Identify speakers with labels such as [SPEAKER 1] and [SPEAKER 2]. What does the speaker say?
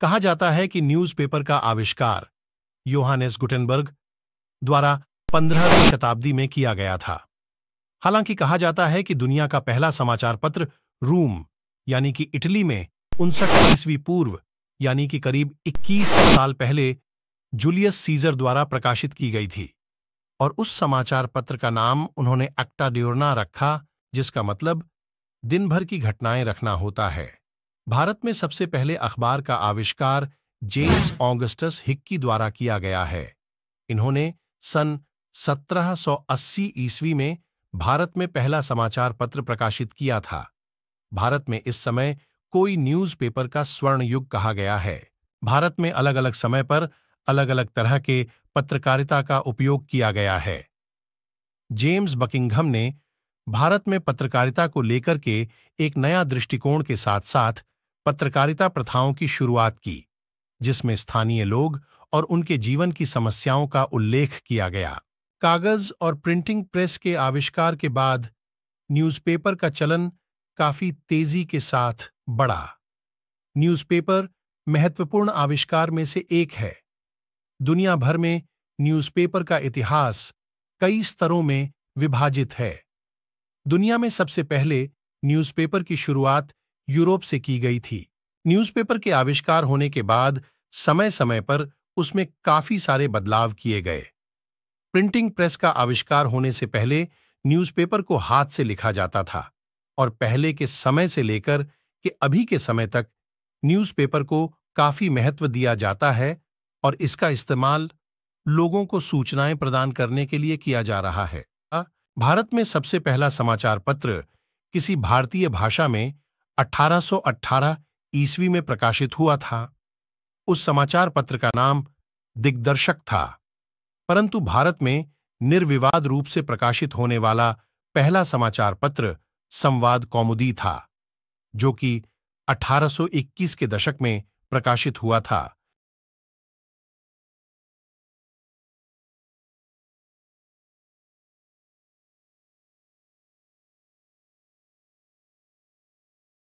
[SPEAKER 1] कहा जाता है कि न्यूज़पेपर का आविष्कार योहानेस गुटेनबर्ग द्वारा पंद्रहवीं शताब्दी में किया गया था हालांकि कहा जाता है कि दुनिया का पहला समाचार पत्र रूम यानी कि इटली में उनसठ ईस्वी पूर्व यानी कि करीब 21 साल पहले जूलियस सीजर द्वारा प्रकाशित की गई थी और उस समाचार पत्र का नाम उन्होंने अक्टा ड्योरना रखा जिसका मतलब दिन भर की घटनाएं रखना होता है भारत में सबसे पहले अखबार का आविष्कार जेम्स ऑगस्टस हिक्की द्वारा किया गया है इन्होंने सन 1780 ईस्वी में भारत में पहला समाचार पत्र प्रकाशित किया था भारत में इस समय कोई न्यूज़पेपर का स्वर्ण युग कहा गया है भारत में अलग अलग समय पर अलग अलग तरह के पत्रकारिता का उपयोग किया गया है जेम्स बकिंगम ने भारत में पत्रकारिता को लेकर के एक नया दृष्टिकोण के साथ साथ पत्रकारिता प्रथाओं की शुरुआत की जिसमें स्थानीय लोग और उनके जीवन की समस्याओं का उल्लेख किया गया कागज और प्रिंटिंग प्रेस के आविष्कार के बाद न्यूज़पेपर का चलन काफी तेजी के साथ बढ़ा न्यूज़पेपर महत्वपूर्ण आविष्कार में से एक है दुनिया भर में न्यूज़पेपर का इतिहास कई स्तरों में विभाजित है दुनिया में सबसे पहले न्यूज़पेपर की शुरुआत यूरोप से की गई थी न्यूज़पेपर के आविष्कार होने के बाद समय समय पर उसमें काफी सारे बदलाव किए गए प्रिंटिंग प्रेस का आविष्कार होने से पहले न्यूज़पेपर को हाथ से लिखा जाता था और पहले के समय से लेकर के अभी के समय तक न्यूज़पेपर को काफी महत्व दिया जाता है और इसका इस्तेमाल लोगों को सूचनाएं प्रदान करने के लिए किया जा रहा है भारत में सबसे पहला समाचार पत्र किसी भारतीय भाषा में 1818 ईस्वी में प्रकाशित हुआ था उस समाचार पत्र का नाम दिग्दर्शक था परंतु भारत में निर्विवाद रूप से प्रकाशित होने वाला पहला समाचार पत्र संवाद कौमुदी था जो कि 1821 के दशक में प्रकाशित हुआ था